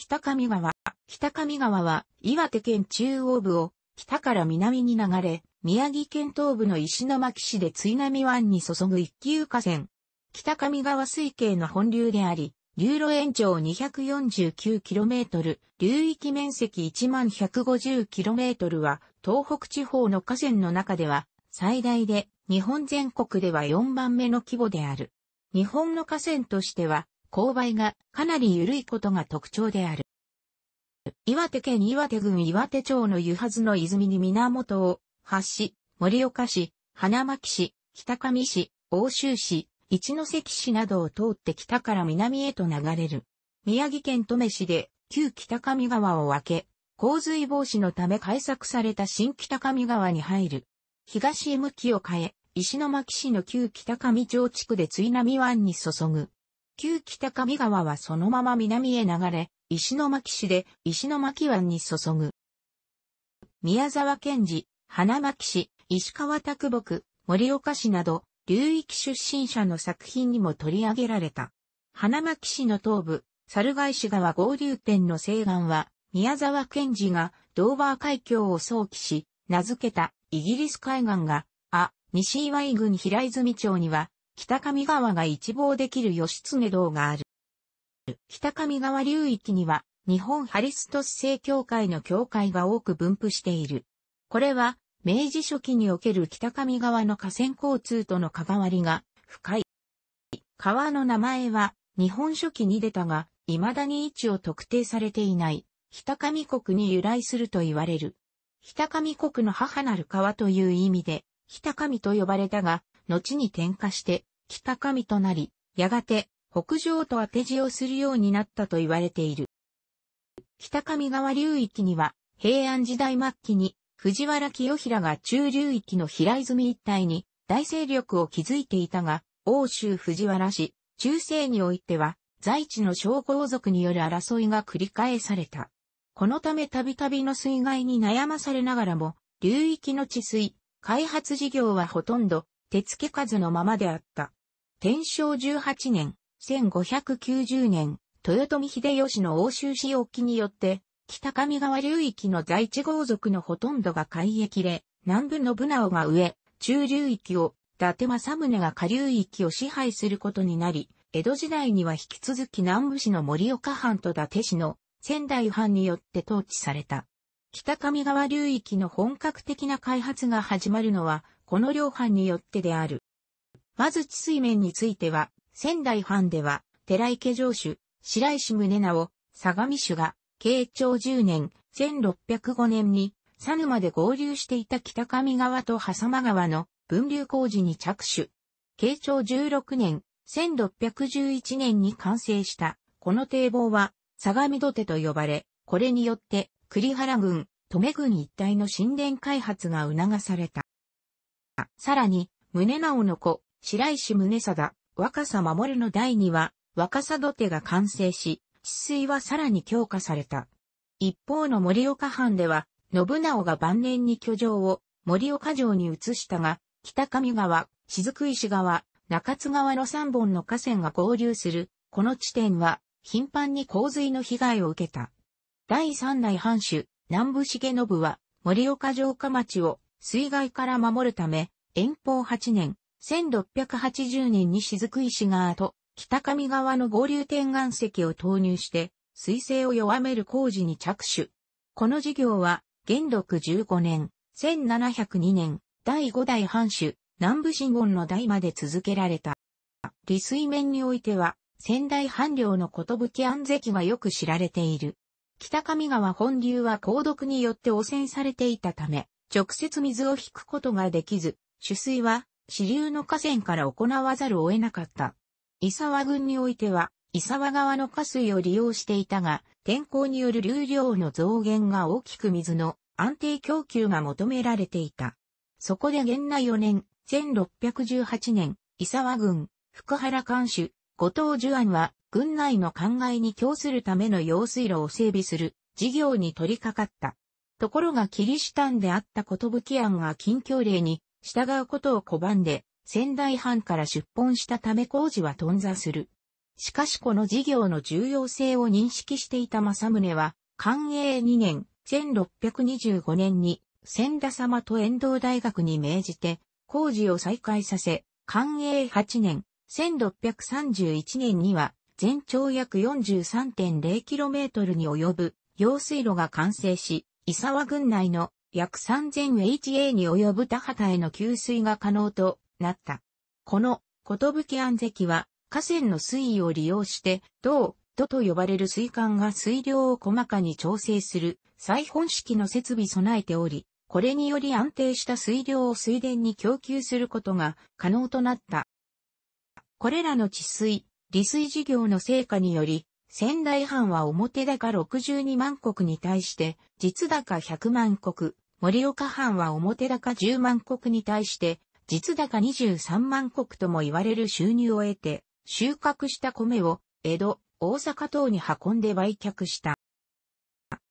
北上川。北上川は岩手県中央部を北から南に流れ、宮城県東部の石巻市で津波湾に注ぐ一級河川。北上川水系の本流であり、流路延長 249km、流域面積 1150km は、東北地方の河川の中では、最大で、日本全国では4番目の規模である。日本の河川としては、勾配がかなり緩いことが特徴である。岩手県岩手郡岩手町の湯はずの泉に源を、橋、盛岡市、花巻市、北上市、奥州市、一関市などを通って北から南へと流れる。宮城県登米市で旧北上川を分け、洪水防止のため改作された新北上川に入る。東へ向きを変え、石巻市の旧北上町地区で津波湾に注ぐ。旧北上川はそのまま南へ流れ、石巻市で石巻湾に注ぐ。宮沢賢治、花巻市、石川拓木、盛岡市など、流域出身者の作品にも取り上げられた。花巻市の東部、猿返し川合流点の西岸は、宮沢賢治がドーバー海峡を想起し、名付けたイギリス海岸が、あ、西岩井郡平泉町には、北上川が一望できる義経堂がある。北上川流域には、日本ハリストス正教会の教会が多く分布している。これは、明治初期における北上川の河川交通との関わりが深い。川の名前は、日本初期に出たが、未だに位置を特定されていない、北上国に由来すると言われる。北上国の母なる川という意味で、北上と呼ばれたが、後に転化して、北上となり、やがて北上と当て字をするようになったと言われている。北上川流域には、平安時代末期に藤原清平が中流域の平泉一帯に大勢力を築いていたが、欧州藤原氏、中世においては、在地の小豪族による争いが繰り返された。このためたびたびの水害に悩まされながらも、流域の治水、開発事業はほとんど手付け数のままであった。天正18年、1590年、豊臣秀吉の欧州使用機によって、北上川流域の在地豪族のほとんどが海域で、南部のブナが上、中流域を、伊達政宗が下流域を支配することになり、江戸時代には引き続き南部市の盛岡藩と伊達市の仙台藩によって統治された。北上川流域の本格的な開発が始まるのは、この両藩によってである。まず治水面については、仙台藩では、寺池城主、白石宗直、相模主が、慶長10年、1605年に、佐沼で合流していた北上川と狭間川の分流工事に着手。慶長16年、1611年に完成した、この堤防は、相模土手と呼ばれ、これによって、栗原郡、留め郡一帯の神殿開発が促された。さらに、宗直の子、白石宗貞、若狭守の第2話、若狭土手が完成し、治水はさらに強化された。一方の森岡藩では、信長が晩年に居城を森岡城に移したが、北上川、雫石川、中津川の3本の河川が合流する、この地点は、頻繁に洪水の被害を受けた。第三代藩主、南部重信は、森岡城下町を水害から守るため、遠方8年、1680年に雫石川と北上川の合流天岩石を投入して、水性を弱める工事に着手。この事業は、元禄15年、1702年、第5代藩主、南部新言の代まで続けられた。利水面においては、仙台藩領の寿安石がよく知られている。北上川本流は鉱毒によって汚染されていたため、直接水を引くことができず、取水は支流の河川から行わざるを得なかった。伊沢郡においては、伊沢川の河水を利用していたが、天候による流量の増減が大きく水の安定供給が求められていた。そこで元内4年、1618年、伊沢郡、福原監守、後藤樹安は、郡内の灌漑に供するための用水路を整備する事業に取り掛かった。ところがキリシタンであったことぶき案が近況令に従うことを拒んで、仙台藩から出奔したため工事は頓挫する。しかしこの事業の重要性を認識していた政宗は、寛永2年、1625年に、仙田様と遠藤大学に命じて、工事を再開させ、寛永8年、1631年には、全長約 43.0km に及ぶ、用水路が完成し、伊沢郡内の約 3000HA に及ぶ田畑への給水が可能となった。この、き安関は、河川の水位を利用して、銅、土と呼ばれる水管が水量を細かに調整する、再本式の設備備えており、これにより安定した水量を水田に供給することが可能となった。これらの治水、利水事業の成果により、仙台藩は表高62万国に対して、実高100万国、盛岡藩は表高10万国に対して、実高23万国とも言われる収入を得て、収穫した米を江戸、大阪等に運んで売却した。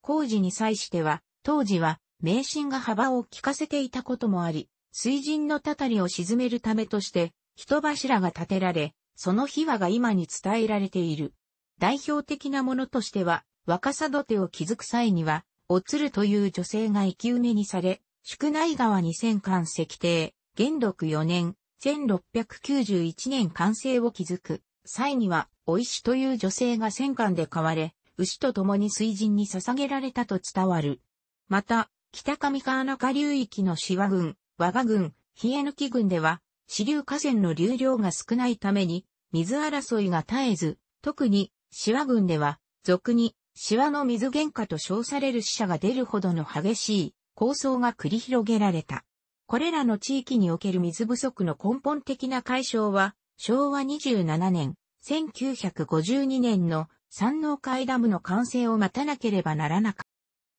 工事に際しては、当時は迷信が幅を利かせていたこともあり、水神のたたりを沈めるためとして、人柱が建てられ、その秘話が今に伝えられている。代表的なものとしては、若さ土手を築く際には、おつるという女性が生き埋めにされ、宿内川に戦艦石艇、元禄4年、1691年完成を築く。際には、お石という女性が戦艦で飼われ、牛と共に水神に捧げられたと伝わる。また、北上川中流域の志和郡、和賀郡、冷え抜き郡では、支流河川の流量が少ないために、水争いが絶えず、特に、志和郡では、俗に、シワの水喧嘩と称される死者が出るほどの激しい構想が繰り広げられた。これらの地域における水不足の根本的な解消は、昭和27年、1952年の山王海ダムの完成を待たなければならなかっ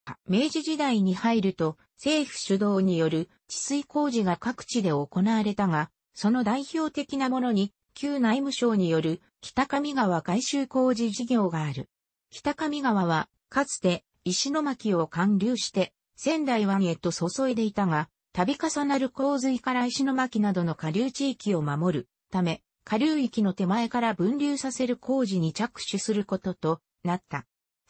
た。明治時代に入ると、政府主導による治水工事が各地で行われたが、その代表的なものに、旧内務省による北上川外周工事事業がある。北上川は、かつて、石巻を貫流して、仙台湾へと注いでいたが、度重なる洪水から石巻などの下流地域を守るため、下流域の手前から分流させる工事に着手することとなった。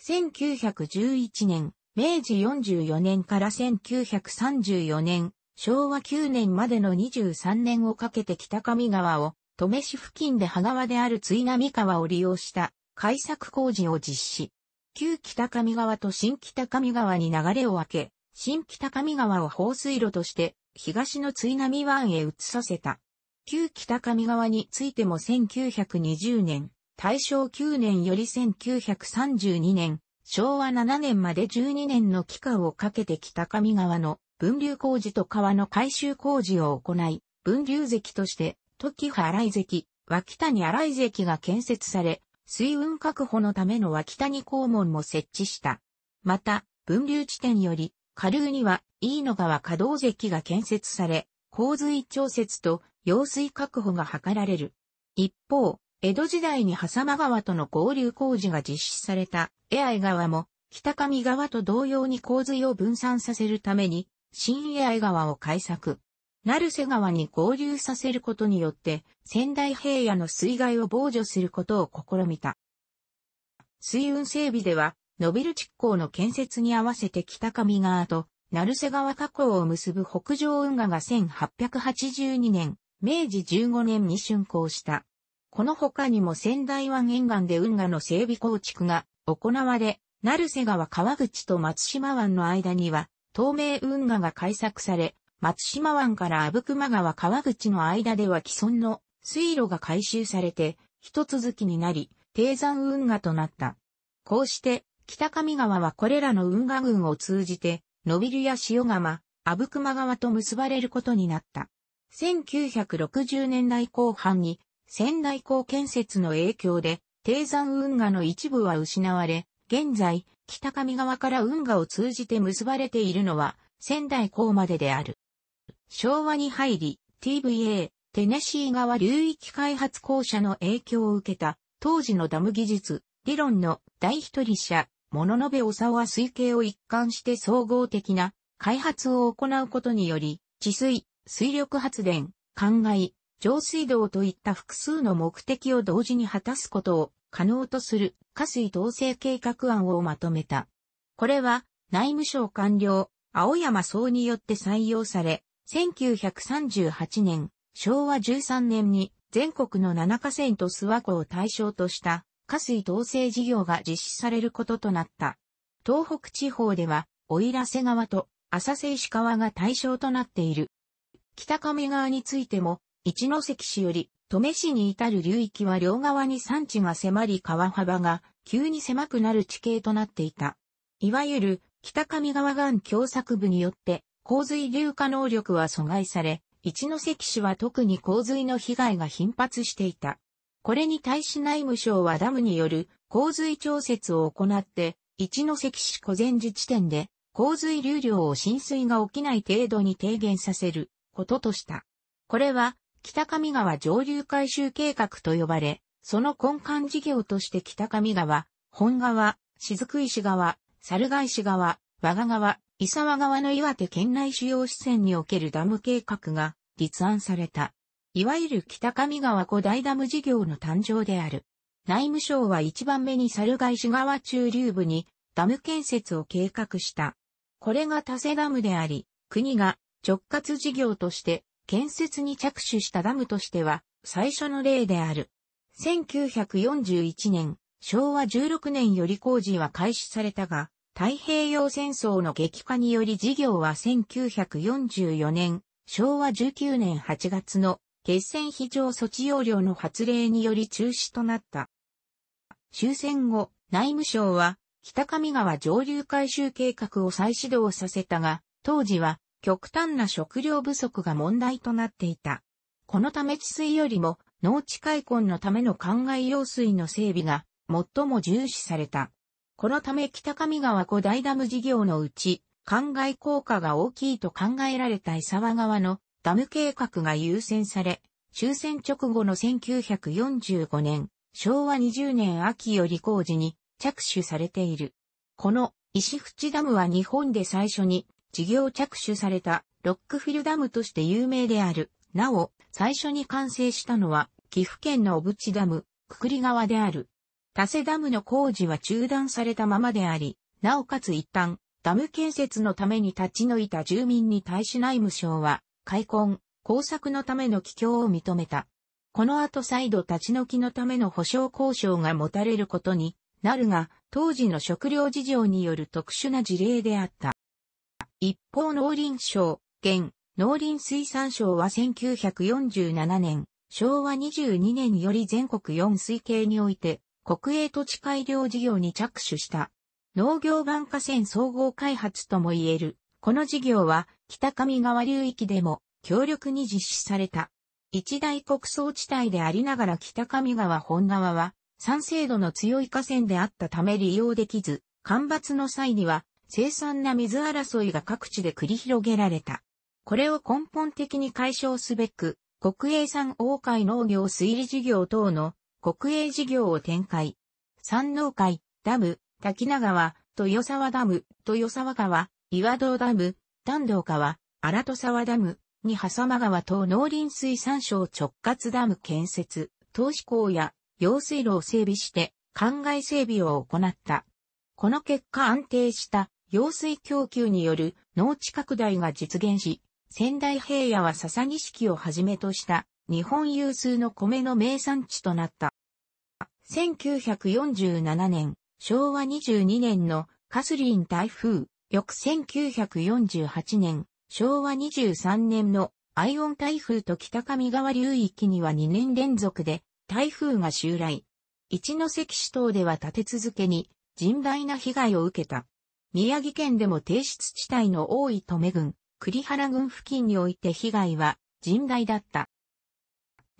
1911年、明治44年から1934年、昭和9年までの23年をかけて北上川を、登米市付近で羽川である津波川を利用した改作工事を実施。旧北上川と新北上川に流れを分け、新北上川を放水路として、東の津波湾へ移させた。旧北上川についても1920年、大正9年より1932年、昭和7年まで12年の期間をかけて北上川の分流工事と川の改修工事を行い、分流関として、時原井関、脇谷新井関が建設され、水運確保のための脇谷校門も設置した。また、分流地点より、下流には、飯野川可動石が建設され、洪水調節と用水確保が図られる。一方、江戸時代に狭間川との合流工事が実施された江愛川も、北上川と同様に洪水を分散させるために、新江愛川を開削。成瀬川に合流させることによって、仙台平野の水害を防除することを試みた。水運整備では、ノビル築港の建設に合わせて北上川と、成瀬川河口を結ぶ北上運河が1882年、明治15年に竣工した。この他にも仙台湾沿岸で運河の整備構築が行われ、成瀬川川口と松島湾の間には、透明運河が開削され、松島湾から阿武隈川川口の間では既存の水路が改修されて、一続きになり、低山運河となった。こうして、北上川はこれらの運河群を通じて、野ビルや塩釜、阿武隈川と結ばれることになった。1960年代後半に、仙台港建設の影響で、低山運河の一部は失われ、現在、北上川から運河を通じて結ばれているのは、仙台港までである。昭和に入り、TVA、テネシー川流域開発公社の影響を受けた、当時のダム技術、理論の第一人者、物延べ長は水系を一貫して総合的な開発を行うことにより、治水、水力発電、灌漑、上水道といった複数の目的を同時に果たすことを可能とする下水統制計画案をまとめた。これは内務省官僚、青山総によって採用され、1938年、昭和13年に全国の7河川と諏訪湖を対象とした河水統制事業が実施されることとなった。東北地方では、おいらせ川と浅瀬石川が対象となっている。北上川についても、一関市より、登米市に至る流域は両側に山地が迫り川幅が急に狭くなる地形となっていた。いわゆる北上川岸狭作部によって洪水硫化能力は阻害され、一関市は特に洪水の被害が頻発していた。これに対し内務省はダムによる洪水調節を行って、一関市古前時地点で洪水流量を浸水が起きない程度に低減させることとした。これは北上川上流改修計画と呼ばれ、その根幹事業として北上川、本川、雫石川、猿ヶ石川、和賀川、伊沢川の岩手県内主要支線におけるダム計画が立案された。いわゆる北上川古代ダム事業の誕生である。内務省は一番目に猿返し川中流部にダム建設を計画した。これが多瀬ダムであり、国が直轄事業として建設に着手したダムとしては最初の例である。1941年、昭和16年より工事は開始されたが、太平洋戦争の激化により事業は1944年、昭和19年8月の決戦非常措置要領の発令により中止となった。終戦後、内務省は北上川上流改修計画を再始動させたが、当時は極端な食料不足が問題となっていた。このため治水よりも農地開墾のための灌漑用水の整備が最も重視された。このため北上川五大ダム事業のうち、灌漑効果が大きいと考えられた伊沢川のダム計画が優先され、終戦直後の1945年、昭和20年秋より工事に着手されている。この石淵ダムは日本で最初に事業着手されたロックフィルダムとして有名である。なお、最初に完成したのは岐阜県の小淵ダム、くくり川である。多瀬ダムの工事は中断されたままであり、なおかつ一旦、ダム建設のために立ち退いた住民に対し内務省は、開墾、工作のための帰郷を認めた。この後再度立ち退きのための保障交渉が持たれることになるが、当時の食料事情による特殊な事例であった。一方農林省、現、農林水産省は1947年、昭和22年より全国4水系において、国営土地改良事業に着手した。農業眼河線総合開発とも言える。この事業は北上川流域でも強力に実施された。一大国葬地帯でありながら北上川本川は酸性度の強い河川であったため利用できず、干ばつの際には凄惨な水争いが各地で繰り広げられた。これを根本的に解消すべく、国営産大海農業推理事業等の国営事業を展開。山農会、ダム、滝名川、豊沢ダム、豊沢川、岩堂ダム、丹道川、荒戸沢ダム、に狭間川等農林水産省直轄ダム建設、投資港や用水路を整備して、灌漑整備を行った。この結果安定した用水供給による農地拡大が実現し、仙台平野は笹錦をはじめとした日本有数の米の名産地となった。1947年、昭和22年のカスリン台風、翌1948年、昭和23年のアイオン台風と北上川流域には2年連続で台風が襲来。一関市等では立て続けに甚大な被害を受けた。宮城県でも低湿地帯の多い留め郡、栗原郡付近において被害は甚大だった。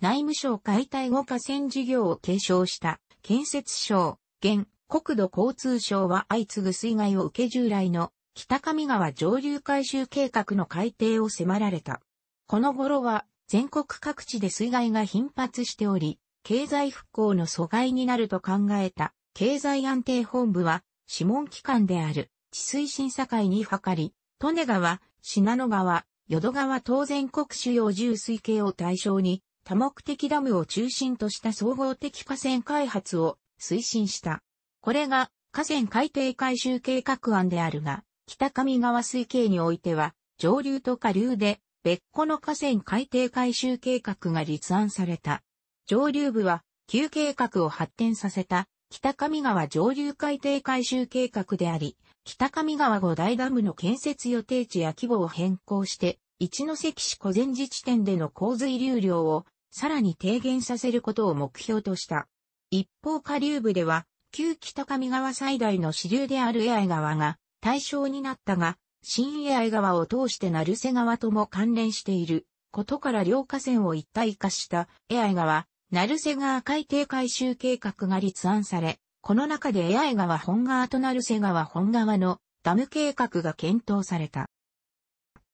内務省解体後河川事業を継承した建設省、現、国土交通省は相次ぐ水害を受け従来の北上川上流改修計画の改定を迫られた。この頃は全国各地で水害が頻発しており、経済復興の阻害になると考えた経済安定本部は諮問機関である治水審査会に諮り、利根川、信濃川、淀川当然国主要重水系を対象に多目的ダムを中心とした総合的河川開発を推進した。これが河川海底回収計画案であるが、北上川水系においては、上流と下流で別個の河川海底回収計画が立案された。上流部は旧計画を発展させた北上川上流海底回収計画であり、北上川五大ダムの建設予定地や規模を変更して、一関市小前自治点での洪水流量をさらに低減させることを目標とした。一方下流部では、旧北上川最大の支流であるエアイ川が対象になったが、新エアイ川を通して成瀬川とも関連していることから両河川を一体化したエアイ川、成瀬川海底改修計画が立案され、この中でエアイ川本川と成瀬川本川のダム計画が検討された。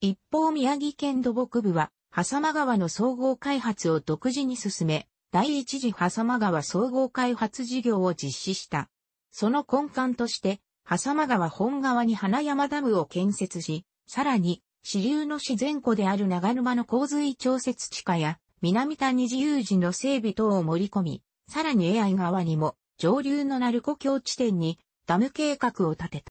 一方宮城県土木部は狭間川の総合開発を独自に進め、第一次狭間川総合開発事業を実施した。その根幹として、狭間川本川に花山ダムを建設し、さらに、支流の自然湖である長沼の洪水調節地下や、南谷自由寺の整備等を盛り込み、さらに AI 側川にも、上流の鳴子郷地点に、ダム計画を立て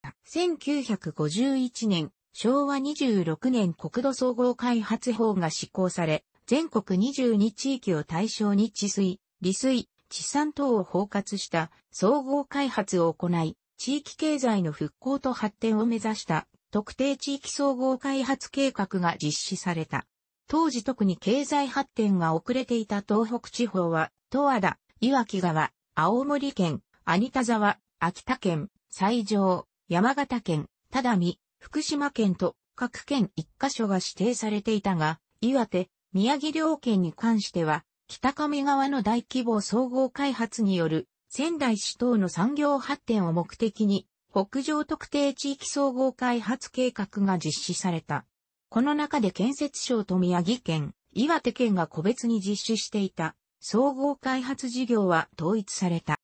た。1951年、昭和26年国土総合開発法が施行され、全国22地域を対象に治水、利水、地産等を包括した総合開発を行い、地域経済の復興と発展を目指した特定地域総合開発計画が実施された。当時特に経済発展が遅れていた東北地方は、十和田、岩木川、青森県、有田沢、秋田県、西条、山形県、只見、福島県と各県一箇所が指定されていたが、岩手、宮城両県に関しては、北上川の大規模総合開発による仙台市等の産業発展を目的に、北上特定地域総合開発計画が実施された。この中で建設省と宮城県、岩手県が個別に実施していた総合開発事業は統一された。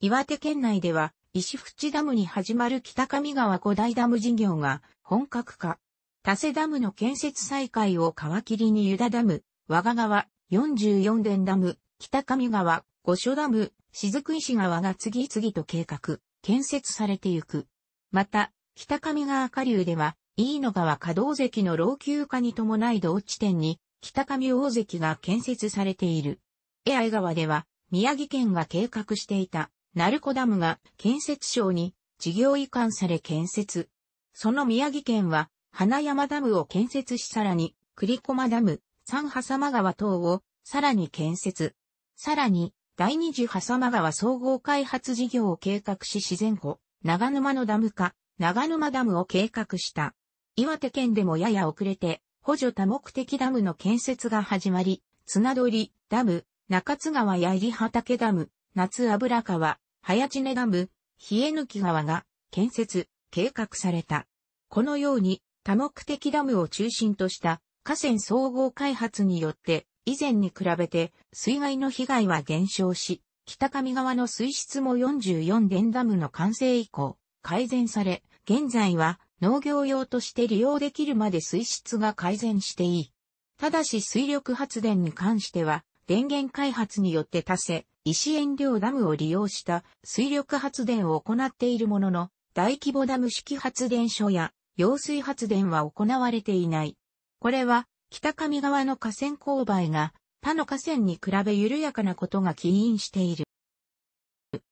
岩手県内では石淵ダムに始まる北上川五大ダム事業が本格化。多瀬ダムの建設再開を皮切りに湯田ダム、和賀川、44連ダム、北上川、五所ダム、雫石川が次々と計画、建設されてゆく。また、北上川下流では、飯野川河道関の老朽化に伴い同地点に、北上大関が建設されている。江合川では、宮城県が計画していた鳴子ダムが建設省に事業移管され建設。その宮城県は、花山ダムを建設しさらに、栗駒ダム、三狭間川等をさらに建設。さらに、第二次狭間川総合開発事業を計画し自然湖、長沼のダム化、長沼ダムを計画した。岩手県でもやや遅れて、補助多目的ダムの建設が始まり、綱取ダム、中津川や入畑ダム、夏油川、早地根ダム、冷え抜き川が建設、計画された。このように多目的ダムを中心とした河川総合開発によって以前に比べて水害の被害は減少し、北上川の水質も44電ダムの完成以降改善され、現在は農業用として利用できるまで水質が改善していい。ただし水力発電に関しては電源開発によって達成、石燃料ダムを利用した水力発電を行っているものの、大規模ダム式発電所や揚水発電は行われていない。これは、北上川の河川勾配が他の河川に比べ緩やかなことが起因している。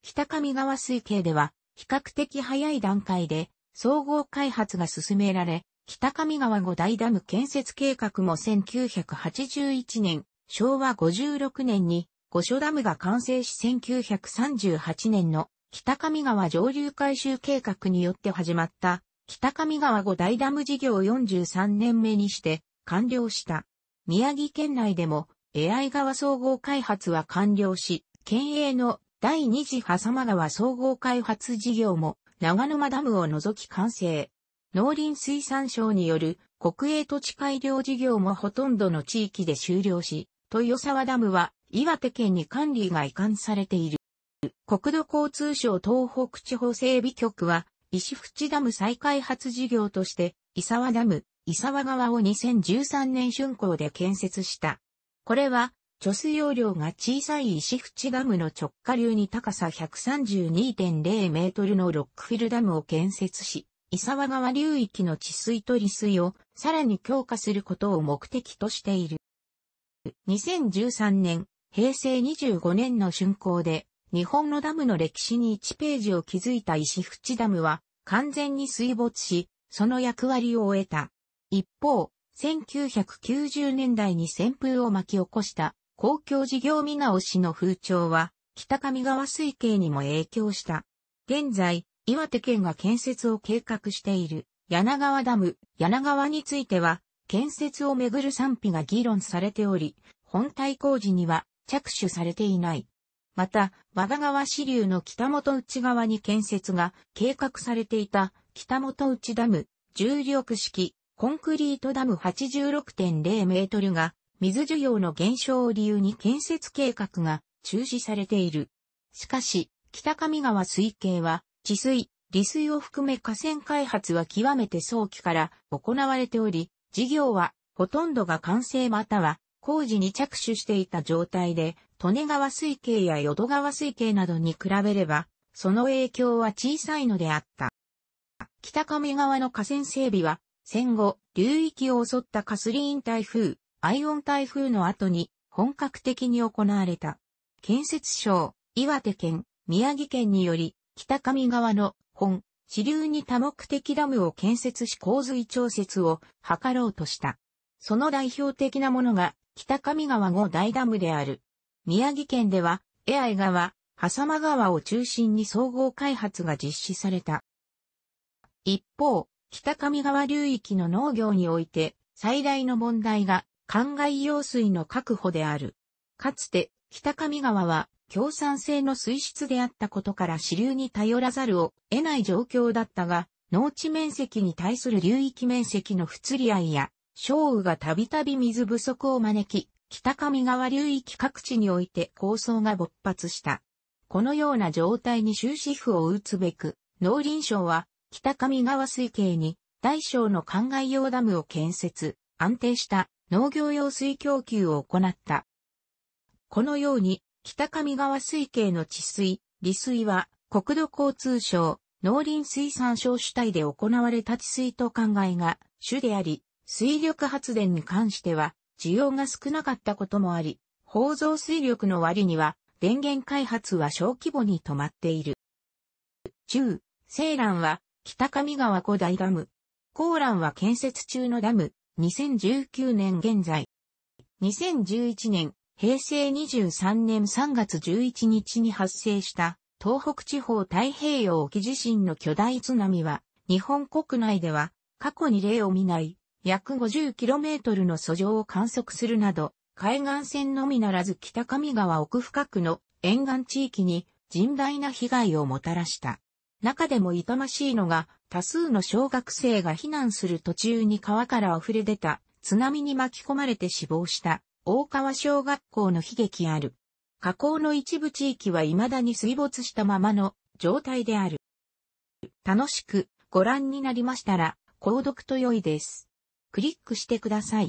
北上川水系では、比較的早い段階で総合開発が進められ、北上川五大ダム建設計画も1981年、昭和56年に五所ダムが完成し1938年の北上川上流改修計画によって始まった北上川五大ダム事業43年目にして完了した。宮城県内でも AI 川総合開発は完了し、県営の第二次波佐間川総合開発事業も長沼ダムを除き完成。農林水産省による国営土地改良事業もほとんどの地域で終了し、豊沢ダムは岩手県に管理が移管されている。国土交通省東北地方整備局は、石淵ダム再開発事業として、伊沢ダム、伊沢川を2013年竣工で建設した。これは、貯水容量が小さい石淵ダムの直下流に高さ132.0メートルのロックフィルダムを建設し、伊沢川流域の治水と利水をさらに強化することを目的としている。2013年、平成25年の竣工で、日本のダムの歴史に1ページを築いた石淵ダムは完全に水没し、その役割を終えた。一方、1990年代に旋風を巻き起こした公共事業見直しの風潮は、北上川水系にも影響した。現在、岩手県が建設を計画している柳川ダム、柳川については、建設をめぐる賛否が議論されており、本体工事には着手されていない。また、和田川支流の北本内側に建設が計画されていた北本内ダム、重力式、コンクリートダム86.0メートルが水需要の減少を理由に建設計画が中止されている。しかし、北上川水系は治水、利水を含め河川開発は極めて早期から行われており、事業はほとんどが完成または工事に着手していた状態で、利根川水系や淀川水系などに比べれば、その影響は小さいのであった。北上川の河川整備は、戦後、流域を襲ったカスリーン台風、アイオン台風の後に本格的に行われた。建設省、岩手県、宮城県により、北上川の本、支流に多目的ダムを建設し洪水調節を図ろうとした。その代表的なものが北上川後大ダムである。宮城県では、江合川、狭間川を中心に総合開発が実施された。一方、北上川流域の農業において、最大の問題が、灌漑用水の確保である。かつて、北上川は、共産性の水質であったことから支流に頼らざるを得ない状況だったが、農地面積に対する流域面積の不釣り合いや、小雨がたびたび水不足を招き、北上川流域各地において構想が勃発した。このような状態に終止符を打つべく、農林省は北上川水系に大小の灌漑用ダムを建設、安定した農業用水供給を行った。このように北上川水系の治水、利水は国土交通省、農林水産省主体で行われた治水と考えが主であり、水力発電に関しては、需要が少なかったこともあり、宝蔵水力の割には、電源開発は小規模に止まっている。中、西蘭は、北上川古代ダム。高蘭は建設中のダム、2019年現在。2011年、平成23年3月11日に発生した東北地方太平洋沖地震の巨大津波は、日本国内では過去に例を見ない約 50km の遡上を観測するなど、海岸線のみならず北上川奥深くの沿岸地域に甚大な被害をもたらした。中でも痛ましいのが、多数の小学生が避難する途中に川から溢れ出た津波に巻き込まれて死亡した大川小学校の悲劇ある。河口の一部地域は未だに水没したままの状態である。楽しくご覧になりましたら、購読と良いです。クリックしてください。